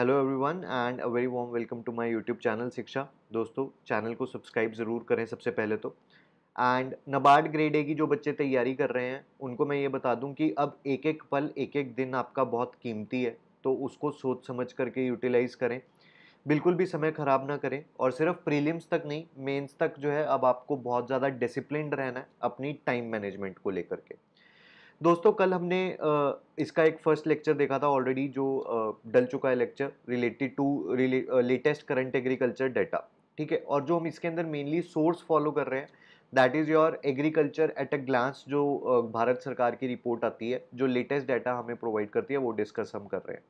Hello everyone and a very warm welcome to my YouTube channel Shiksha दोस्तों channel को subscribe ज़रूर करें सबसे पहले तो एंड नबार्ड ग्रेड ए की जो बच्चे तैयारी कर रहे हैं उनको मैं ये बता दूं कि अब एक एक पल एक एक दिन आपका बहुत कीमती है तो उसको सोच समझ करके यूटिलाइज़ करें बिल्कुल भी समय ख़राब ना करें और सिर्फ प्रीलिम्स तक नहीं मेन्स तक जो है अब आपको बहुत ज़्यादा डिसिप्लिन रहना है अपनी टाइम मैनेजमेंट को लेकर के दोस्तों कल हमने इसका एक फर्स्ट लेक्चर देखा था ऑलरेडी जो डल चुका है lecture related to latest current agriculture data ठीक है और जो हम इसके अंदर मेनली सोर्स फॉलो कर रहे हैं that is your agriculture at a glance जो भारत सरकार की रिपोर्ट आती है जो लेटेस्ट डाटा हमें प्रोवाइड करती है वो डिस्कस हम कर रहे हैं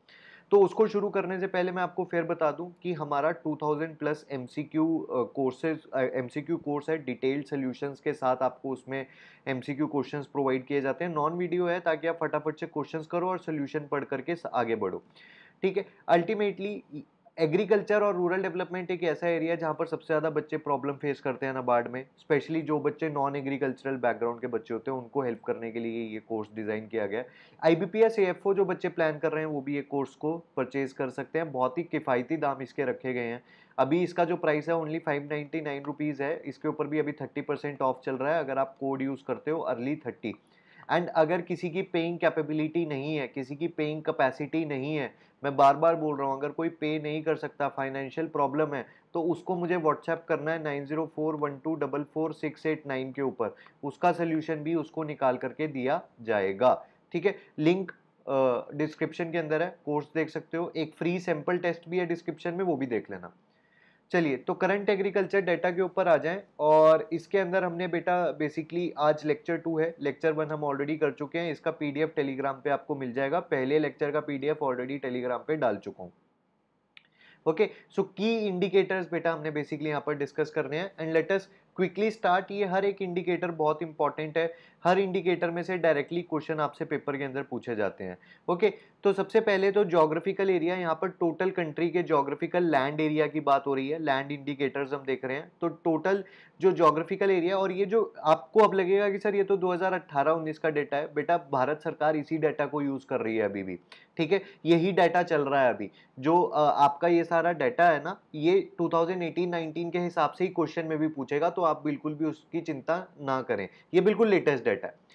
तो उसको शुरू करने से पहले मैं आपको फिर बता दूं कि हमारा 2000 plus M C Q courses M C Q course है डिटेल्ड सोल्यूशंस के साथ आपको उसमें M C Q question provide किए जाते हैं नॉन वीडियो है ताकि आप फटाफट से क्वेश्चन करो और सोल्यूशन पढ़ करके आगे बढ़ो ठीक है अल्टीमेटली एग्रीकल्चर और रूरल डेवलपमेंट एक ऐसा एरिया है जहाँ पर सबसे ज़्यादा बच्चे प्रॉब्लम फेस करते हैं नबार्ड में स्पेशली जो बच्चे नॉन एग्रीकल्चरल बैकग्राउंड के बच्चे होते हैं उनको हेल्प करने के लिए ये कोर्स डिज़ाइन किया गया है I B P S F O जो बच्चे प्लान कर रहे हैं वो भी ये कोर्स को परचेज़ कर सकते हैं बहुत ही किफ़ायती दाम इसके रखे गए हैं अभी इसका जो प्राइस है only five ninety nine rupees है इसके ऊपर भी अभी थर्टी परसेंट ऑफ चल रहा है अगर आप कोड यूज़ करते हो अर्ली थर्टी एंड अगर किसी की पेइंग कैपेबिलिटी नहीं है किसी की पेइंग कैपेसिटी नहीं है मैं बार बार बोल रहा हूँ अगर कोई पे नहीं कर सकता फाइनेंशियल प्रॉब्लम है तो उसको मुझे व्हाट्सएप करना है nine zero four one two double four six eight nine के ऊपर उसका सोल्यूशन भी उसको निकाल करके दिया जाएगा ठीक है लिंक डिस्क्रिप्शन के अंदर है कोर्स देख सकते हो एक फ्री सैम्पल टेस्ट भी है डिस्क्रिप्शन में वो भी देख लेना चलिए तो करंट एग्रीकल्चर डाटा के ऊपर आ जाएं और इसके अंदर हमने बेटा बेसिकली आज लेक्चर टू है लेक्चर वन हम ऑलरेडी कर चुके हैं इसका पीडीएफ टेलीग्राम पे आपको मिल जाएगा पहले लेक्चर का पीडीएफ ऑलरेडी टेलीग्राम पे डाल चुका हूँ ओके सो की इंडिकेटर्स बेटा हमने बेसिकली यहाँ पर डिस्कस करने हैं एंड लेटस क्विकली स्टार्ट ये हर एक इंडिकेटर बहुत इंपॉर्टेंट है हर इंडिकेटर में से डायरेक्टली क्वेश्चन आपसे पेपर के अंदर पूछे जाते हैं ओके तो सबसे पहले तो जोग्राफिकल एरिया यहाँ पर टोटल कंट्री के जोग्राफिकल लैंड एरिया की बात हो रही है लैंड इंडिकेटर्स हम देख रहे हैं तो टोटल जो जोग्राफिकल एरिया और ये जो आपको अब लगेगा कि सर ये तो 2018-19 का डेटा है बेटा भारत सरकार इसी डाटा को यूज़ कर रही है अभी भी ठीक है यही डाटा चल रहा है अभी जो आपका ये सारा डाटा है ना ये 2018-19 के हिसाब से ही क्वेश्चन में भी पूछेगा तो आप बिल्कुल भी उसकी चिंता ना करें ये बिल्कुल लेटेस्ट डाटा है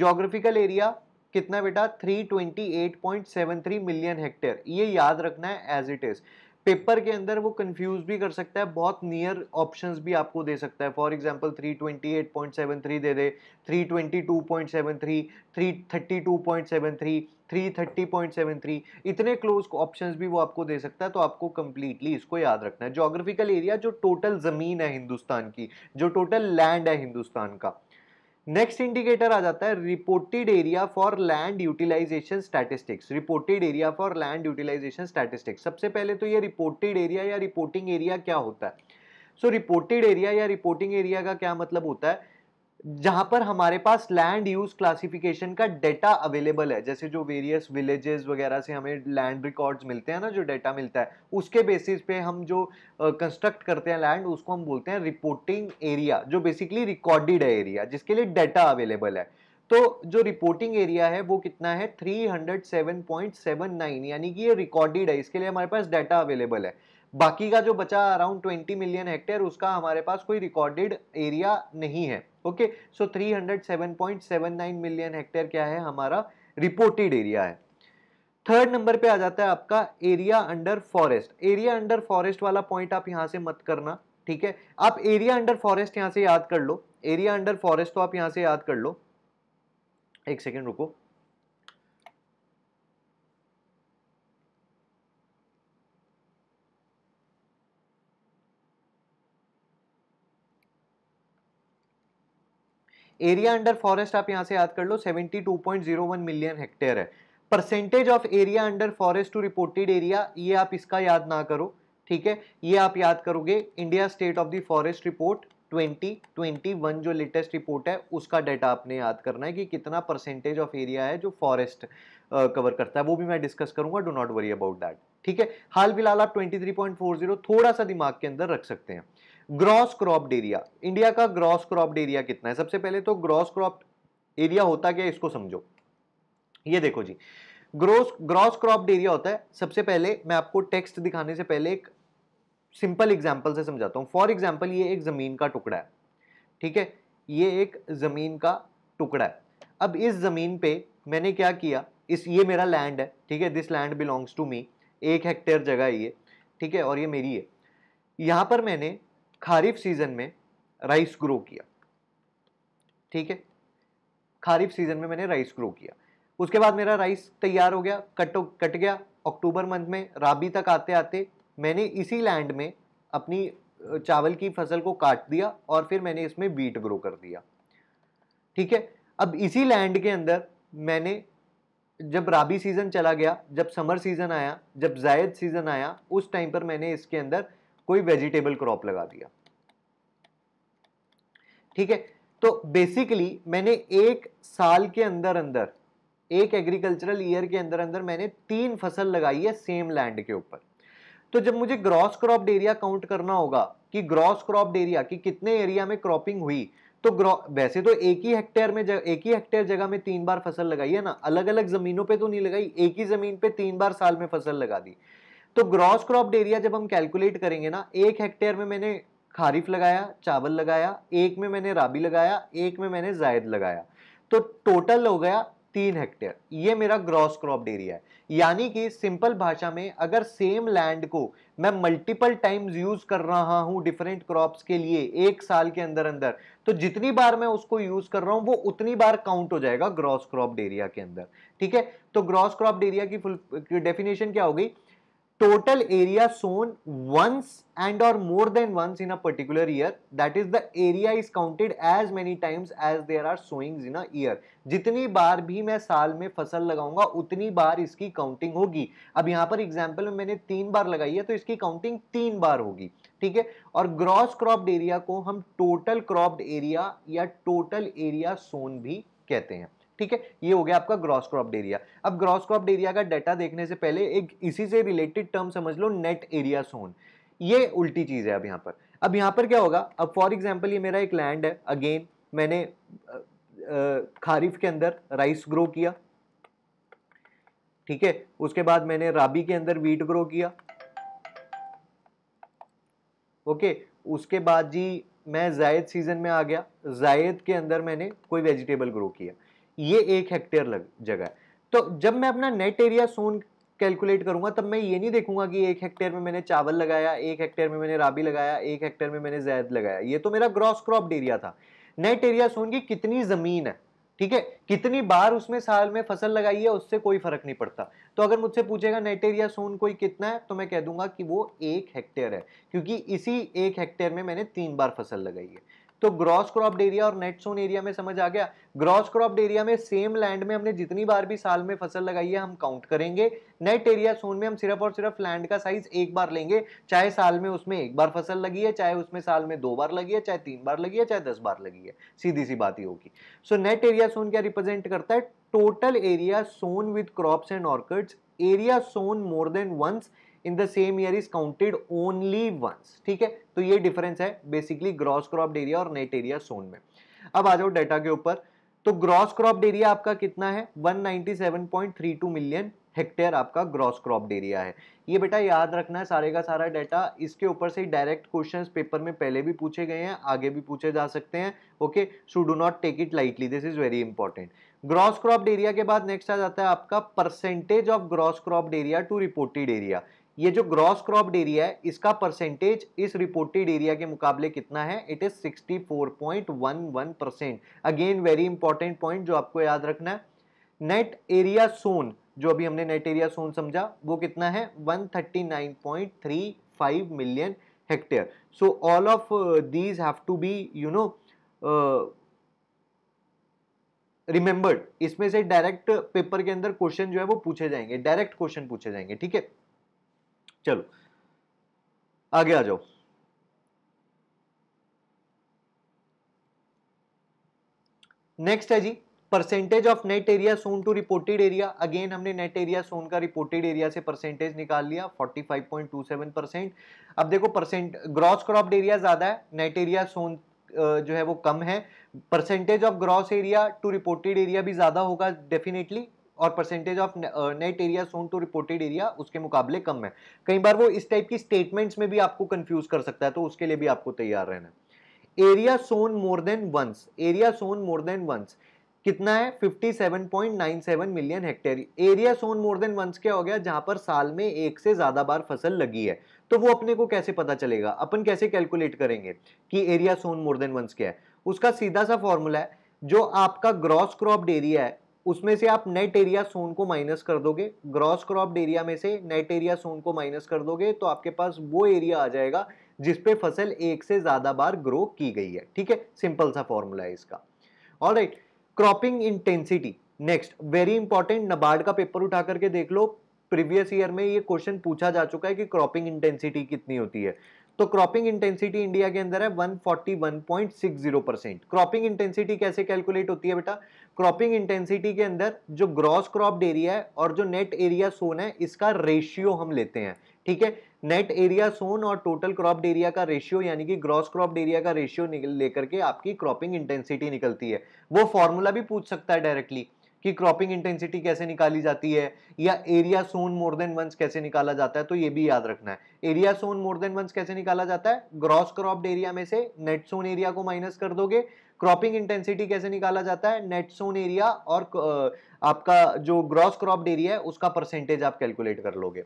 जोग्राफिकल एरिया कितना बेटा 328.73 मिलियन हेक्टेयर ये याद रखना है एज इट इज़ पेपर के अंदर वो कंफ्यूज भी कर सकता है बहुत नियर ऑप्शंस भी आपको दे सकता है फॉर एग्जांपल 328.73 दे दे 322.73 332.73 330.73 इतने क्लोज ऑप्शंस भी वो आपको दे सकता है तो आपको कंप्लीटली इसको याद रखना है जोग्राफिकल एरिया जो टोटल ज़मीन है हिंदुस्तान की जो टोटल लैंड है हिंदुस्तान का नेक्स्ट इंडिकेटर आ जाता है reported area for land utilization statistics reported area for land utilization statistics सबसे पहले तो ये रिपोर्टेड एरिया या रिपोर्टिंग एरिया क्या होता है सो रिपोर्टेड एरिया या रिपोर्टिंग एरिया का क्या मतलब होता है जहां पर हमारे पास लैंड यूज क्लासिफिकेशन का डेटा अवेलेबल है जैसे जो वेरियस विलेजेस वगैरह से हमें लैंड रिकॉर्ड्स मिलते हैं ना जो डेटा मिलता है उसके बेसिस पे हम जो कंस्ट्रक्ट uh, करते हैं लैंड उसको हम बोलते हैं रिपोर्टिंग एरिया जो बेसिकली रिकॉर्डेड है एरिया जिसके लिए डेटा अवेलेबल है तो जो रिपोर्टिंग एरिया है वो कितना है 307.79 यानी कि ये रिकॉर्डेड है इसके लिए हमारे पास डेटा अवेलेबल है बाकी का जो बचा अराउंड 20 मिलियन हेक्टेयर उसका हमारे पास कोई रिकॉर्डेड एरिया नहीं है ओके सो 307.79 मिलियन हेक्टेयर क्या है हमारा रिपोर्टेड एरिया है थर्ड नंबर पे आ जाता है आपका area under forest area under forest वाला पॉइंट आप यहां से मत करना ठीक है आप एरिया अंडर फॉरेस्ट यहां से याद कर लो एरिया अंडर फॉरेस्ट तो आप यहां से याद कर लो एक सेकेंड रुको एरिया अंडर फॉरेस्ट आप यहाँ से याद कर लो 72.01 मिलियन हेक्टेयर है percentage of area under forest to reported area ये आप इसका याद ना करो ठीक है ये आप याद करोगे India state of the forest report 2021 जो लेटेस्ट रिपोर्ट है उसका डाटा आपने याद करना है कि कितना परसेंटेज ऑफ एरिया है जो फॉरेस्ट कवर करता है वो भी मैं डिस्कस करूंगा do not worry about that ठीक है हाल फिलहाल आप 23.40 थोड़ा सा दिमाग के अंदर रख सकते हैं ग्रॉस क्रॉप एरिया इंडिया का ग्रॉस क्रॉप एरिया कितना है सबसे पहले तो ग्रॉस क्रॉप एरिया होता क्या इसको समझो ये देखो जी ग्रोस ग्रॉस क्रॉप एरिया होता है सबसे पहले मैं आपको टेक्स्ट दिखाने से पहले एक सिंपल एग्जाम्पल से समझाता हूँ फॉर एग्जाम्पल ये एक ज़मीन का टुकड़ा है ठीक है ये एक ज़मीन का टुकड़ा है अब इस ज़मीन पे मैंने क्या किया इस ये मेरा लैंड है ठीक है this land belongs to me एक हेक्टेयर जगह है ये ठीक है और ये मेरी है यहाँ पर मैंने ख़ारिफ़ सीज़न में राइस ग्रो किया ठीक है ख़ारिफ़ सीज़न में मैंने राइस ग्रो किया उसके बाद मेरा राइस तैयार हो गया कट कट गया अक्टूबर मंथ में राबी तक आते आते मैंने इसी लैंड में अपनी चावल की फसल को काट दिया और फिर मैंने इसमें बीट ग्रो कर दिया ठीक है अब इसी लैंड के अंदर मैंने जब राबी सीज़न चला गया जब समर सीज़न आया जब जायद सीज़न आया उस टाइम पर मैंने इसके अंदर कोई वेजिटेबल क्रॉप लगा दिया ठीक है तो बेसिकली मैंने एक साल के अंदर अंदर एक एग्रीकल्चरल ईयर के अंदर अंदर मैंने तीन फसल लगाई है सेम लैंड के ऊपर तो जब मुझे ग्रॉस क्रॉप एरिया काउंट करना होगा कि ग्रॉस क्रॉप एरिया कि कितने एरिया में क्रॉपिंग हुई तो वैसे तो एक ही हेक्टेयर में एक ही हेक्टेयर जगह में तीन बार फसल लगाई है ना अलग अलग जमीनों पे तो नहीं लगाई एक ही जमीन पे तीन बार साल में फसल लगा दी तो ग्रॉस क्रॉप एरिया जब हम कैलकुलेट करेंगे ना एक हेक्टेयर में मैंने खारिफ लगाया चावल लगाया एक में मैंने राबी लगाया एक में मैंने जायद लगाया तो टोटल हो गया तीन हेक्टेयर ये मेरा ग्रॉस क्रॉप एरिया है यानी कि सिंपल भाषा में अगर सेम लैंड को मैं मल्टीपल टाइम्स यूज कर रहा हूँ डिफरेंट क्रॉप्स के लिए एक साल के अंदर अंदर तो जितनी बार मैं उसको यूज कर रहा हूँ वो उतनी बार काउंट हो जाएगा ग्रॉस क्रॉप एरिया के अंदर ठीक है तो ग्रॉस क्रॉप एरिया की फुल डेफिनेशन क्या हो गई total area sown once and or more than once in a particular year that is the area is counted as many times as there are sowings in a year जितनी बार भी मैं साल में फसल लगाऊंगा उतनी बार इसकी काउंटिंग होगी अब यहाँ पर एग्जाम्पल में मैंने तीन बार लगाई है तो इसकी काउंटिंग तीन बार होगी ठीक है और ग्रॉस क्रॉप्ड एरिया को हम टोटल क्रॉप्ड एरिया या टोटल एरिया सोन भी कहते हैं ठीक है ये हो गया आपका ग्रॉस क्रॉप एरिया अब ग्रॉस क्रॉप एरिया का डाटा देखने से पहले एक इसी से रिलेटेड टर्म समझ लो नेट एरिया सोन ये उल्टी चीज़ है अब यहाँ पर अब यहाँ पर क्या होगा अब फॉर एग्जाम्पल ये मेरा एक लैंड है अगेन मैंने खारिफ के अंदर राइस ग्रो किया ठीक है उसके बाद मैंने राबी के अंदर वीट ग्रो किया ओके उसके बाद जी मैं जायद सीज़न में आ गया जायद के अंदर मैंने कोई वेजिटेबल ग्रो किया ये एक हेक्टेयर लग जगह है तो जब मैं अपना नेट एरिया सोन कैलकुलेट करूंगा तब मैं ये नहीं देखूंगा कि एक हेक्टेयर में मैंने चावल लगाया एक हेक्टेयर में मैंने राबी लगाया एक हेक्टेयर में मैंने जैद लगाया ये तो मेरा ग्रॉस क्रॉप एरिया था नेट एरिया सोन की कितनी ज़मीन है ठीक है कितनी बार उसमें साल में फसल लगाई है उससे कोई फर्क नहीं पड़ता तो अगर मुझसे पूछेगा नेट एरिया सोन कोई कितना है तो मैं कह दूंगा कि वो एक हेक्टेयर है क्योंकि इसी एक हेक्टेयर में मैंने तीन बार फसल लगाई है तो ग्रॉस क्रॉप्ड एरिया और नेट सोन एरिया में समझ आ गया ग्रॉस क्रॉप्ड एरिया में सेम लैंड में हमने जितनी बार भी साल में फसल लगाई है हम काउंट करेंगे नेट एरिया सोन में हम सिर्फ और सिर्फ लैंड का साइज एक बार लेंगे चाहे साल में उसमें एक बार फसल लगी है चाहे उसमें साल में दो बार लगी है चाहे तीन बार लगी है चाहे दस बार लगी है सीधी सी बात ही होगी सो नेट एरिया सोन क्या रिप्रेजेंट करता है total area sown with crops and orchards area sown more than once in the same year is counted only once ठीक है तो ये डिफरेंस है बेसिकली ग्रॉस क्रॉप एरिया और नेट एरिया सोन में अब आ जाओ डेटा के ऊपर तो ग्रॉस क्रॉप एरिया आपका कितना है 197.32 मिलियन हेक्टेयर आपका ग्रॉस क्रॉप एरिया है ये बेटा याद रखना है सारे का सारा डाटा इसके ऊपर से डायरेक्ट क्वेश्चंस पेपर में पहले भी पूछे गए हैं आगे भी पूछे जा सकते हैं okay so do not take it lightly this is very important gross crop area के बाद नेक्स्ट आ जाता है आपका percentage of gross crop area to reported area ये जो ग्रॉस क्रॉप्ड एरिया है इसका परसेंटेज इस रिपोर्टेड एरिया के मुकाबले कितना है it is 64.11 percent again very important point जो आपको याद रखना है नेट एरिया सोन जो अभी हमने नेट एरिया सोन समझा वो कितना है 139.35 million hectare so all of these have to be you know remembered इसमें से डायरेक्ट पेपर के अंदर क्वेश्चन जो है वो पूछे जाएंगे डायरेक्ट क्वेश्चन पूछे जाएंगे ठीक है चलो आगे आ जाओ नेक्स्ट है जी percentage of net area sown to reported area again हमने नेट एरिया सोन का रिपोर्टेड एरिया से परसेंटेज निकाल लिया 45.27 परसेंट अब देखो परसेंट ग्रॉस क्रॉप्ड एरिया ज़्यादा है नेट एरिया सोन जो है वो कम है percentage of gross area to reported area भी ज़्यादा होगा डेफिनेटली और percentage of net area sown to reported area उसके मुकाबले कम है कई बार वो इस टाइप की स्टेटमेंट्स में भी आपको कंफ्यूज कर सकता है तो उसके लिए भी आपको तैयार रहना है area sown more than once area sown more than once कितना है 57.97 million hectare area sown more than once क्या हो गया जहां पर साल में एक से ज्यादा बार फसल लगी है तो वो अपने को कैसे पता चलेगा अपन कैसे कैलकुलेट करेंगे कि area sown more than once क्या है उसका सीधा सा फॉर्मूला है जो आपका ग्रॉस क्रॉप एरिया है उसमें से आप नेट एरिया सोन को माइनस कर दोगे ग्रॉस क्रॉप एरिया में से नेट एरिया सोन को माइनस कर दोगे तो आपके पास वो एरिया आ जाएगा जिसपे फसल एक से ज़्यादा बार ग्रो की गई है ठीक है सिंपल सा फॉर्मूला है इसका और right cropping intensity next very important NABARD का पेपर उठा करके देख लो प्रीवियस ईयर में ये क्वेश्चन पूछा जा चुका है कि क्रॉपिंग इंटेंसिटी कितनी होती है तो क्रॉपिंग इंटेंसिटी इंडिया के अंदर है 141.60 परसेंट क्रॉपिंग इंटेंसिटी कैसे कैलकुलेट होती है बेटा क्रॉपिंग इंटेंसिटी के अंदर जो ग्रॉस क्रॉप एरिया है और जो नेट एरिया सोन है इसका रेशियो हम लेते हैं ठीक है नेट एरिया सोन और टोटल क्रॉप एरिया का रेशियो यानी कि ग्रॉस क्रॉप एरिया का रेशियो लेकर के आपकी क्रॉपिंग इंटेंसिटी निकलती है वो फॉर्मूला भी पूछ सकता है डायरेक्टली कि क्रॉपिंग इंटेंसिटी कैसे निकाली जाती है या area sown more than once कैसे निकाला जाता है तो ये भी याद रखना है area sown more than once कैसे निकाला जाता है ग्रॉस क्रॉप्ड एरिया में से नेट सोन एरिया को माइनस कर दोगे क्रॉपिंग इंटेंसिटी कैसे निकाला जाता है नेट सोन एरिया और आपका जो ग्रॉस क्रॉप्ड एरिया है उसका परसेंटेज आप कैलकुलेट कर लोगे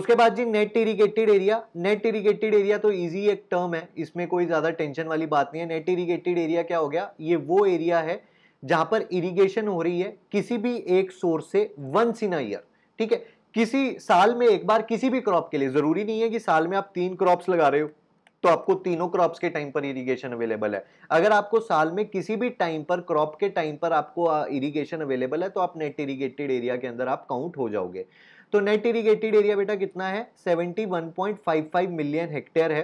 उसके बाद जी net irrigated area net irrigated area तो इजी एक टर्म है इसमें कोई ज़्यादा टेंशन वाली बात नहीं है नेट इरीगेटेड एरिया क्या हो गया ये वो एरिया है जहां पर इरिगेशन हो रही है किसी भी एक सोर्स से वंस इन ईयर ठीक है किसी साल में एक बार किसी भी क्रॉप के लिए जरूरी नहीं है कि साल में आप तीन क्रॉप्स लगा रहे हो तो आपको तीनों क्रॉप्स के टाइम पर इरिगेशन अवेलेबल है अगर आपको साल में किसी भी टाइम पर क्रॉप के टाइम पर आपको इरिगेशन अवेलेबल है तो आप नेट इरिगेटेड एरिया के अंदर आप काउंट हो जाओगे तो नेट इरिगेटेड एरिया बेटा कितना है 71.55 मिलियन हेक्टेयर है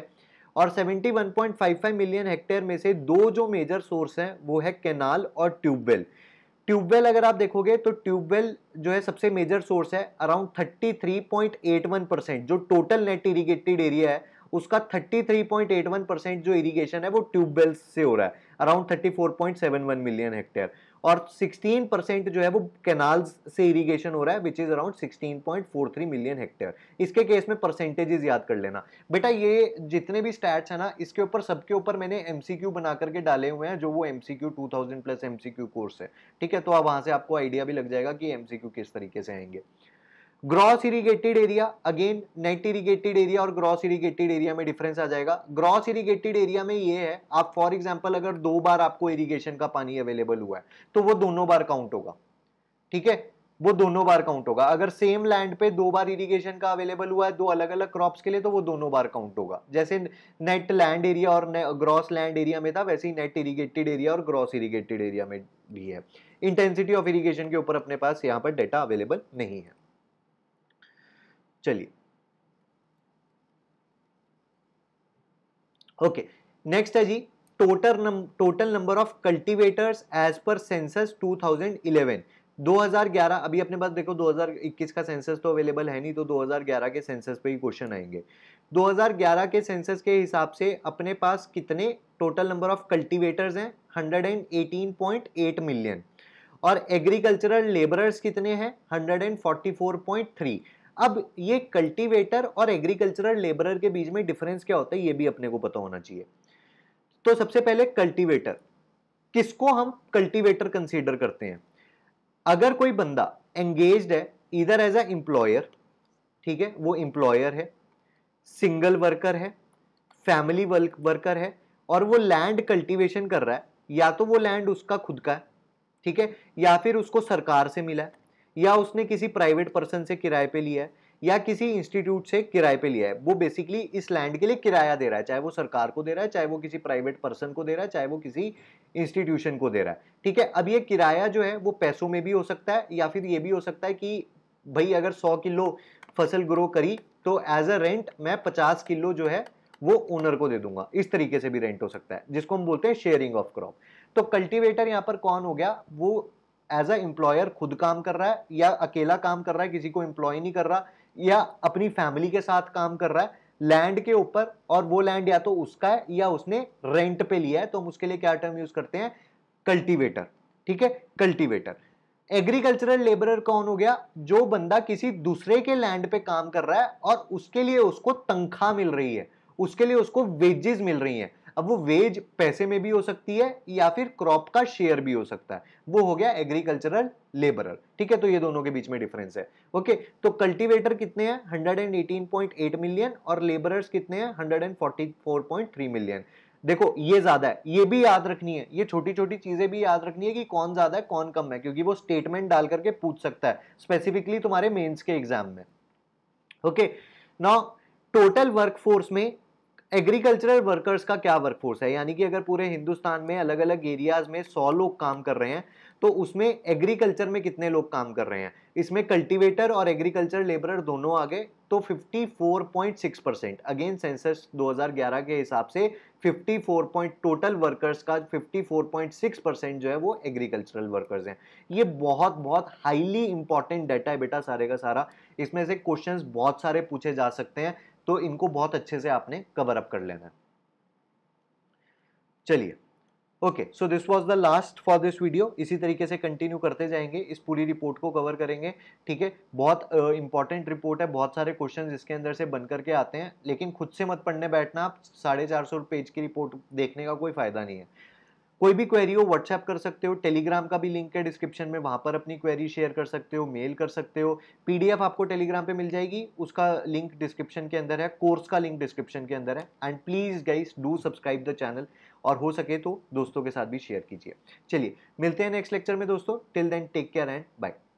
और 71.55 मिलियन हेक्टेयर में से दो जो मेजर सोर्स हैं वो है कैनाल और ट्यूबवेल ट्यूबवेल अगर आप देखोगे तो ट्यूबवेल जो है सबसे मेजर सोर्स है अराउंड 33.81 परसेंट जो टोटल नेट इरिगेटेड एरिया है उसका 33.81 परसेंट जो इरिगेशन है वो ट्यूबवेल से हो रहा है अराउंड 34.71 मिलियन हेक्टेयर और 16 परसेंट जो है वो कैनाल से इरिगेशन हो रहा है which is around 16.43 million hectare इसके केस में परसेंटेजेस याद कर लेना बेटा ये जितने भी स्टैट्स हैं ना इसके ऊपर सबके ऊपर मैंने एमसीक्यू बना करके डाले हुए हैं जो वो एमसीक्यू 2000 प्लस एमसीक्यू कोर्स है ठीक है तो अब वहाँ से आपको आइडिया भी लग जाएगा कि एमसीक्यू किस तरीके से आएंगे gross irrigated area again net irrigated area और ग्रॉस इरीगेटेड एरिया में डिफरेंस आ जाएगा ग्रॉस इरीगेटेड एरिया में ये है आप फॉर एग्जाम्पल अगर दो बार आपको इरीगेशन का पानी अवेलेबल हुआ है तो वो दोनों बार काउंट होगा ठीक है वो दोनों बार काउंट होगा अगर सेम लैंड पे दो बार इरिगेशन का अवेलेबल हुआ है दो अलग अलग क्रॉप्स के लिए तो वो दोनों बार काउंट होगा जैसे नेट लैंड एरिया और ग्रॉस लैंड एरिया में था वैसे ही नेट इरिगेटेड एरिया और ग्रॉस इरिगेटेड एरिया में भी है इंटेंसिटी ऑफ इरिगेशन के ऊपर अपने पास यहाँ पर डेटा अवेलेबल नहीं है चलिए ओके नेक्स्ट है जी total total number of cultivators as पर सेंसस 2011 2011 अभी अपने पास देखो 2021 का सेंसस तो अवेलेबल है नहीं तो 2011 के सेंसस पे ही क्वेश्चन आएंगे 2011 के सेंसस के हिसाब से अपने पास कितने टोटल नंबर ऑफ कल्टीवेटर्स हैं 118.8 मिलियन और एग्रीकल्चरल लेबरर्स कितने हैं 144.3 अब ये कल्टीवेटर और एग्रीकल्चरल लेबरर के बीच में डिफरेंस क्या होता है ये भी अपने को पता होना चाहिए तो सबसे पहले कल्टीवेटर किसको हम कल्टीवेटर कंसीडर करते हैं अगर कोई बंदा एंगेज है इधर एज अ एम्प्लॉयर ठीक है वो एम्प्लॉयर है सिंगल वर्कर है फैमिली वर्कर है और वो लैंड कल्टीवेशन कर रहा है या तो वो लैंड उसका खुद का है ठीक है या फिर उसको सरकार से मिला है या उसने किसी प्राइवेट पर्सन से किराए पे लिया है या किसी इंस्टीट्यूट से किराए पे लिया है वो बेसिकली इस लैंड के लिए किराया दे रहा है चाहे वो सरकार को दे रहा है चाहे वो किसी प्राइवेट पर्सन को दे रहा है चाहे वो किसी इंस्टीट्यूशन को दे रहा है ठीक है अब ये किराया जो है वो पैसों में भी हो सकता है या फिर ये भी हो सकता है कि भाई अगर सौ किलो फसल ग्रो करी तो एज अ रेंट मैं पचास किलो जो है वो ओनर को दे दूंगा इस तरीके से भी रेंट हो सकता है जिसको हम बोलते हैं शेयरिंग ऑफ क्रॉप तो कल्टीवेटर यहाँ पर कौन हो गया वो एज अ एम्प्लॉयर खुद काम कर रहा है या अकेला काम कर रहा है किसी को एम्प्लॉय नहीं कर रहा या अपनी फैमिली के साथ काम कर रहा है लैंड के ऊपर और वो लैंड या तो उसका है या उसने रेंट पे लिया है तो हम उसके लिए क्या टर्म यूज करते हैं कल्टीवेटर ठीक है कल्टीवेटर एग्रीकल्चरल लेबरर कौन हो गया जो बंदा किसी दूसरे के लैंड पे काम कर रहा है और उसके लिए उसको तनख्वाह मिल रही है उसके लिए उसको वेजेस मिल रही है अब वो वेज पैसे में भी हो सकती है या फिर क्रॉप का शेयर भी हो सकता है वो हो गया एग्रीकल्चरल लेबरर ठीक है तो ये दोनों के बीच में डिफरेंस है ओके तो कल्टीवेटर कितने हैं 118.8 मिलियन और लेबरर्स कितने हैं 144.3 मिलियन देखो ये ज्यादा है ये भी याद रखनी है ये छोटी छोटी चीजें भी याद रखनी है कि कौन ज्यादा है कौन कम है क्योंकि वो स्टेटमेंट डाल करके पूछ सकता है स्पेसिफिकली तुम्हारे मेन्स के एग्जाम में ओके नाउ टोटल वर्कफोर्स में एग्रीकल्चरल वर्कर्स का क्या वर्कफोर्स है यानी कि अगर पूरे हिंदुस्तान में अलग अलग एरियाज में सौ लोग काम कर रहे हैं तो उसमें एग्रीकल्चर में कितने लोग काम कर रहे हैं इसमें कल्टीवेटर और एग्रीकल्चर लेबरर दोनों आ गए तो 54.6 परसेंट अगेन सेंसस 2011 के हिसाब से 54. पॉइंट टोटल वर्कर्स का 54.6 परसेंट जो है वो एग्रीकल्चरल वर्कर्स हैं ये बहुत बहुत हाईली इंपॉर्टेंट डाटा है बेटा सारे का सारा इसमें से क्वेश्चंस बहुत सारे पूछे जा सकते हैं तो इनको बहुत अच्छे से आपने कवर अप कर लेना है चलिए okay so this was the last for this video इसी तरीके से कंटिन्यू करते जाएंगे इस पूरी रिपोर्ट को कवर करेंगे ठीक है बहुत इंपॉर्टेंट uh, रिपोर्ट है बहुत सारे क्वेश्चन इसके अंदर से बन करके आते हैं लेकिन खुद से मत पढ़ने बैठना आप साढ़े चार सौ पेज की रिपोर्ट देखने का कोई फायदा नहीं है कोई भी क्वेरी हो व्हाट्सएप कर सकते हो टेलीग्राम का भी लिंक है डिस्क्रिप्शन में वहाँ पर अपनी क्वेरी शेयर कर सकते हो मेल कर सकते हो पीडीएफ आपको टेलीग्राम पे मिल जाएगी उसका लिंक डिस्क्रिप्शन के अंदर है कोर्स का लिंक डिस्क्रिप्शन के अंदर है and please guys do subscribe the channel और हो सके तो दोस्तों के साथ भी शेयर कीजिए चलिए मिलते हैं नेक्स्ट लेक्चर में दोस्तों till then take care and bye